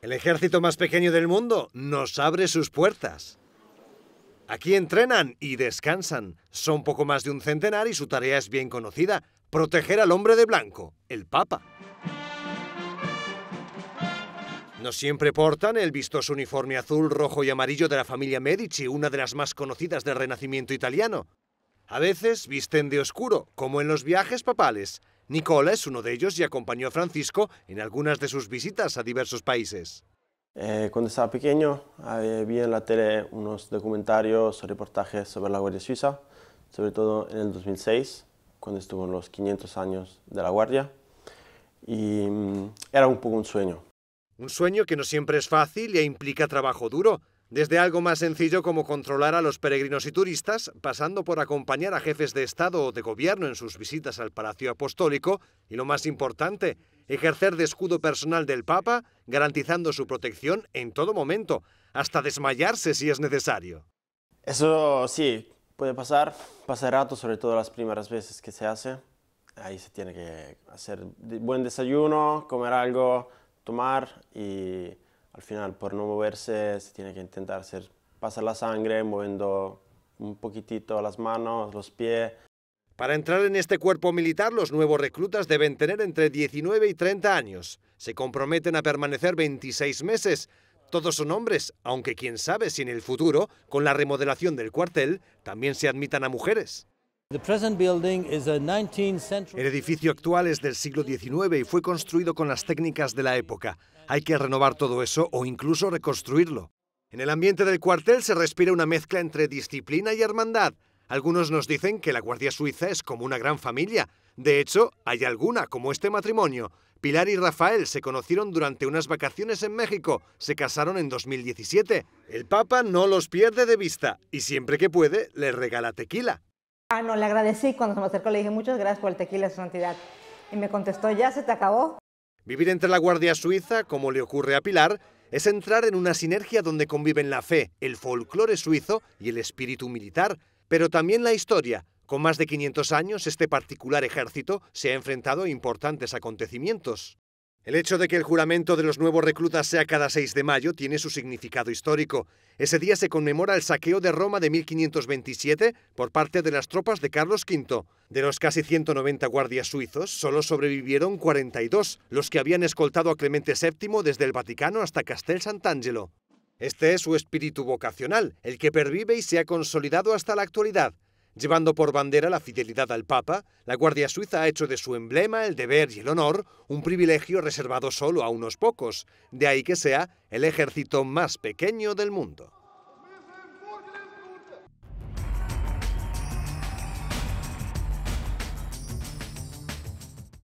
El ejército más pequeño del mundo nos abre sus puertas. Aquí entrenan y descansan. Son poco más de un centenar y su tarea es bien conocida, proteger al hombre de blanco, el Papa. No siempre portan el vistoso uniforme azul, rojo y amarillo de la familia Medici, una de las más conocidas del Renacimiento italiano. A veces visten de oscuro, como en los viajes papales, Nicola es uno de ellos y acompañó a Francisco en algunas de sus visitas a diversos países. Eh, cuando estaba pequeño eh, vi en la tele unos documentarios o reportajes sobre la Guardia Suiza, sobre todo en el 2006, cuando estuvo en los 500 años de la Guardia, y mm, era un poco un sueño. Un sueño que no siempre es fácil e implica trabajo duro, desde algo más sencillo como controlar a los peregrinos y turistas, pasando por acompañar a jefes de Estado o de Gobierno en sus visitas al Palacio Apostólico, y lo más importante, ejercer de escudo personal del Papa, garantizando su protección en todo momento, hasta desmayarse si es necesario. Eso sí, puede pasar, pasa rato, sobre todo las primeras veces que se hace. Ahí se tiene que hacer buen desayuno, comer algo, tomar y al final por no moverse se tiene que intentar hacer, pasar la sangre moviendo un poquitito las manos, los pies. Para entrar en este cuerpo militar, los nuevos reclutas deben tener entre 19 y 30 años. Se comprometen a permanecer 26 meses. Todos son hombres, aunque quién sabe si en el futuro, con la remodelación del cuartel, también se admitan a mujeres. El edificio actual es del siglo XIX y fue construido con las técnicas de la época. Hay que renovar todo eso o incluso reconstruirlo. En el ambiente del cuartel se respira una mezcla entre disciplina y hermandad. Algunos nos dicen que la Guardia Suiza es como una gran familia. De hecho, hay alguna como este matrimonio. Pilar y Rafael se conocieron durante unas vacaciones en México, se casaron en 2017. El Papa no los pierde de vista y siempre que puede les regala tequila. Ah, no, le agradecí cuando se me acercó, le dije muchas gracias por el tequila, su santidad. Y me contestó, ya se te acabó. Vivir entre la Guardia Suiza, como le ocurre a Pilar, es entrar en una sinergia donde conviven la fe, el folclore suizo y el espíritu militar, pero también la historia. Con más de 500 años, este particular ejército se ha enfrentado a importantes acontecimientos. El hecho de que el juramento de los nuevos reclutas sea cada 6 de mayo tiene su significado histórico. Ese día se conmemora el saqueo de Roma de 1527 por parte de las tropas de Carlos V. De los casi 190 guardias suizos, solo sobrevivieron 42, los que habían escoltado a Clemente VII desde el Vaticano hasta Castel Sant'Angelo. Este es su espíritu vocacional, el que pervive y se ha consolidado hasta la actualidad. Llevando por bandera la fidelidad al Papa, la Guardia Suiza ha hecho de su emblema el deber y el honor un privilegio reservado solo a unos pocos, de ahí que sea el ejército más pequeño del mundo.